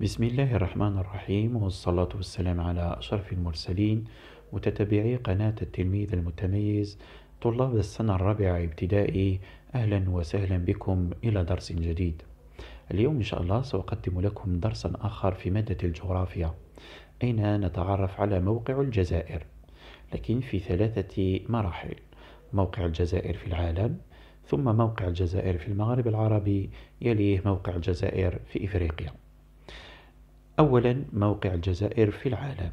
بسم الله الرحمن الرحيم والصلاة والسلام على أشرف المرسلين متتبعي قناة التلميذ المتميز طلاب السنة الرابعة ابتدائي أهلا وسهلا بكم إلى درس جديد اليوم إن شاء الله سأقدم لكم درسا آخر في مادة الجغرافيا أين نتعرف على موقع الجزائر لكن في ثلاثة مراحل موقع الجزائر في العالم ثم موقع الجزائر في المغرب العربي يليه موقع الجزائر في إفريقيا أولا موقع الجزائر في العالم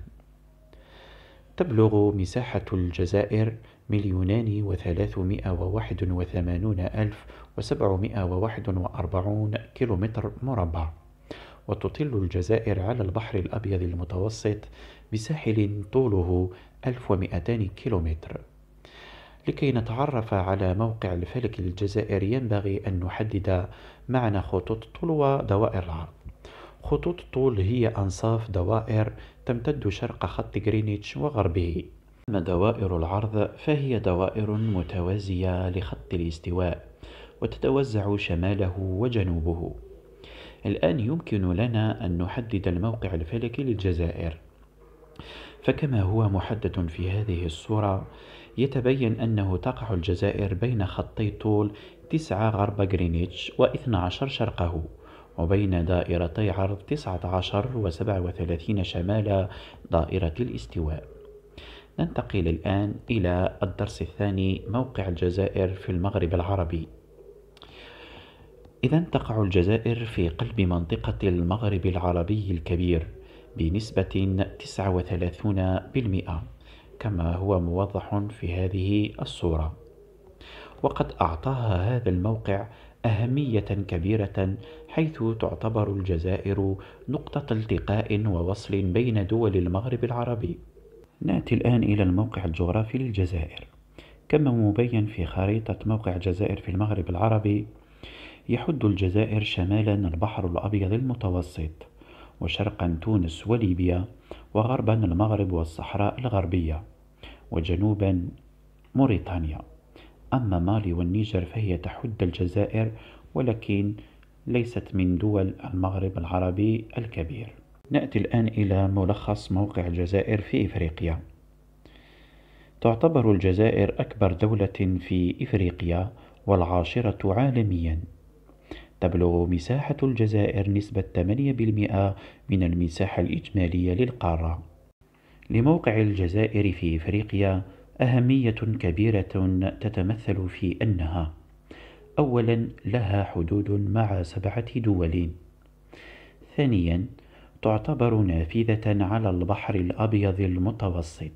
تبلغ مساحة الجزائر مليونان وثلاثمائة وواحد وثمانون ألف وسبعمائة وواحد وأربعون كيلومتر مربع وتطل الجزائر على البحر الأبيض المتوسط بساحل طوله ألف ومائتان كيلومتر لكي نتعرف على موقع الفلك الجزائري ينبغي أن نحدد معنى خطوط طول ودوائر العرض خطوط الطول هي أنصاف دوائر تمتد شرق خط غرينتش وغربه أما دوائر العرض فهي دوائر متوازية لخط الاستواء وتتوزع شماله وجنوبه الآن يمكن لنا أن نحدد الموقع الفلكي للجزائر فكما هو محدد في هذه الصورة يتبين أنه تقع الجزائر بين خطي طول 9 غرب غرينتش و12 شرقه وبين دائرتي عرض 19 و 37 شمال دائرة الاستواء ننتقل الآن إلى الدرس الثاني موقع الجزائر في المغرب العربي إذا تقع الجزائر في قلب منطقة المغرب العربي الكبير بنسبة 39% كما هو موضح في هذه الصورة وقد أعطاها هذا الموقع أهمية كبيرة حيث تعتبر الجزائر نقطة التقاء ووصل بين دول المغرب العربي. نأتي الآن إلى الموقع الجغرافي للجزائر. كما مبين في خريطة موقع الجزائر في المغرب العربي، يحد الجزائر شمالا البحر الأبيض المتوسط، وشرقا تونس وليبيا، وغربا المغرب والصحراء الغربية، وجنوبا موريتانيا. أما مالي والنيجر فهي تحد الجزائر ولكن ليست من دول المغرب العربي الكبير نأتي الآن إلى ملخص موقع الجزائر في إفريقيا تعتبر الجزائر أكبر دولة في إفريقيا والعاشرة عالميا تبلغ مساحة الجزائر نسبة 8% من المساحة الإجمالية للقارة لموقع الجزائر في إفريقيا أهمية كبيرة تتمثل في أنها أولا لها حدود مع سبعة دول ثانيا تعتبر نافذة على البحر الأبيض المتوسط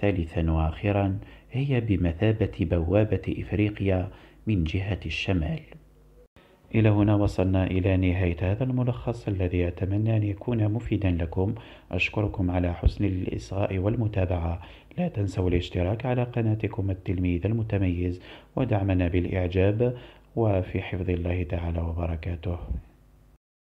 ثالثا وآخرا هي بمثابة بوابة إفريقيا من جهة الشمال إلى هنا وصلنا إلى نهاية هذا الملخص الذي أتمنى أن يكون مفيدا لكم أشكركم على حسن الإصغاء والمتابعة لا تنسوا الاشتراك على قناتكم التلميذ المتميز ودعمنا بالإعجاب وفي حفظ الله تعالى وبركاته